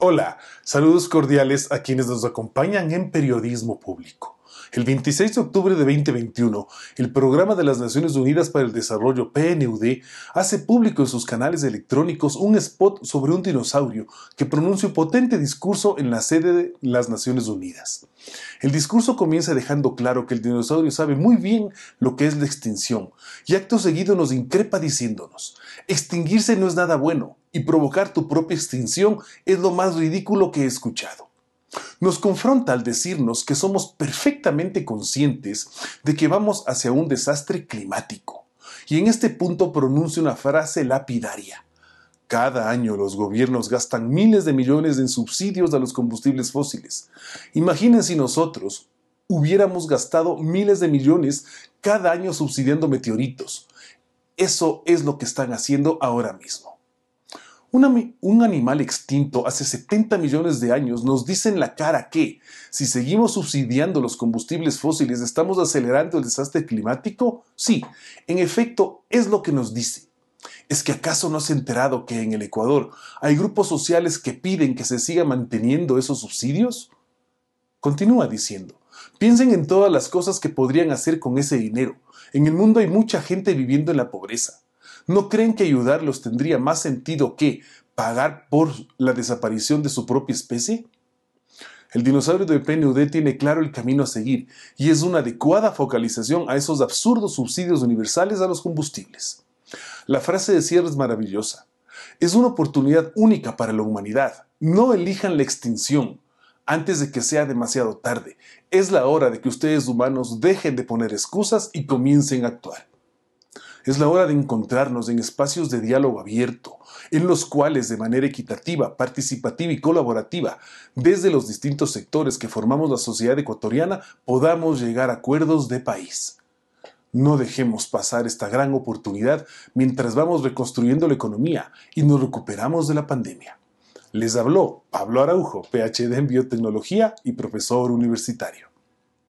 Hola, saludos cordiales a quienes nos acompañan en periodismo público. El 26 de octubre de 2021, el Programa de las Naciones Unidas para el Desarrollo PNUD hace público en sus canales electrónicos un spot sobre un dinosaurio que pronuncia un potente discurso en la sede de las Naciones Unidas. El discurso comienza dejando claro que el dinosaurio sabe muy bien lo que es la extinción y acto seguido nos increpa diciéndonos, extinguirse no es nada bueno y provocar tu propia extinción es lo más ridículo que he escuchado nos confronta al decirnos que somos perfectamente conscientes de que vamos hacia un desastre climático. Y en este punto pronuncia una frase lapidaria. Cada año los gobiernos gastan miles de millones en subsidios a los combustibles fósiles. Imaginen si nosotros hubiéramos gastado miles de millones cada año subsidiando meteoritos. Eso es lo que están haciendo ahora mismo un animal extinto hace 70 millones de años nos dice en la cara que, si seguimos subsidiando los combustibles fósiles, estamos acelerando el desastre climático. Sí, en efecto, es lo que nos dice. ¿Es que acaso no has enterado que en el Ecuador hay grupos sociales que piden que se siga manteniendo esos subsidios? Continúa diciendo. Piensen en todas las cosas que podrían hacer con ese dinero. En el mundo hay mucha gente viviendo en la pobreza. ¿No creen que ayudarlos tendría más sentido que pagar por la desaparición de su propia especie? El dinosaurio de PNUD tiene claro el camino a seguir y es una adecuada focalización a esos absurdos subsidios universales a los combustibles. La frase de cierre es maravillosa. Es una oportunidad única para la humanidad. No elijan la extinción antes de que sea demasiado tarde. Es la hora de que ustedes humanos dejen de poner excusas y comiencen a actuar. Es la hora de encontrarnos en espacios de diálogo abierto, en los cuales de manera equitativa, participativa y colaborativa, desde los distintos sectores que formamos la sociedad ecuatoriana, podamos llegar a acuerdos de país. No dejemos pasar esta gran oportunidad mientras vamos reconstruyendo la economía y nos recuperamos de la pandemia. Les habló Pablo Araujo, PhD en biotecnología y profesor universitario.